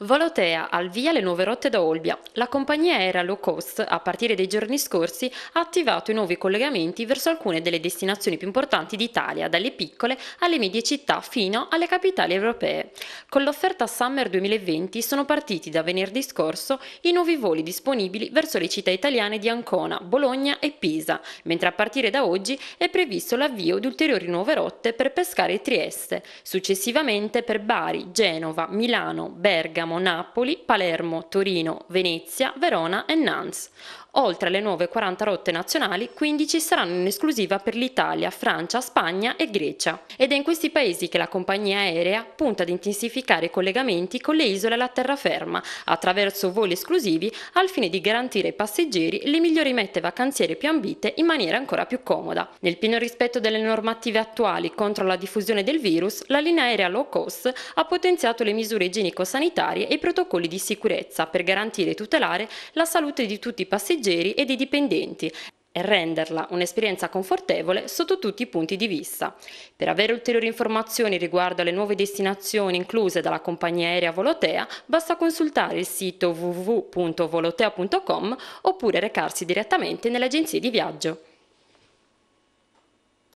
Volotea al via le nuove rotte da Olbia. La compagnia aerea low cost, a partire dai giorni scorsi, ha attivato i nuovi collegamenti verso alcune delle destinazioni più importanti d'Italia, dalle piccole alle medie città fino alle capitali europee. Con l'offerta Summer 2020 sono partiti da venerdì scorso i nuovi voli disponibili verso le città italiane di Ancona, Bologna e Pisa, mentre a partire da oggi è previsto l'avvio di ulteriori nuove rotte per Pescare e Trieste, successivamente per Bari, Genova, Milano, Bergamo, abbiamo Napoli, Palermo, Torino, Venezia, Verona e Nantes. Oltre alle nuove 40 rotte nazionali, 15 saranno in esclusiva per l'Italia, Francia, Spagna e Grecia. Ed è in questi paesi che la compagnia aerea punta ad intensificare i collegamenti con le isole alla terraferma attraverso voli esclusivi al fine di garantire ai passeggeri le migliori mette vacanziere più ambite in maniera ancora più comoda. Nel pieno rispetto delle normative attuali contro la diffusione del virus, la linea aerea low cost ha potenziato le misure igienico-sanitarie sanitari e i protocolli di sicurezza per garantire e tutelare la salute di tutti i passeggeri e dei dipendenti e renderla un'esperienza confortevole sotto tutti i punti di vista. Per avere ulteriori informazioni riguardo alle nuove destinazioni incluse dalla compagnia aerea Volotea, basta consultare il sito www.volotea.com oppure recarsi direttamente nelle agenzie di viaggio.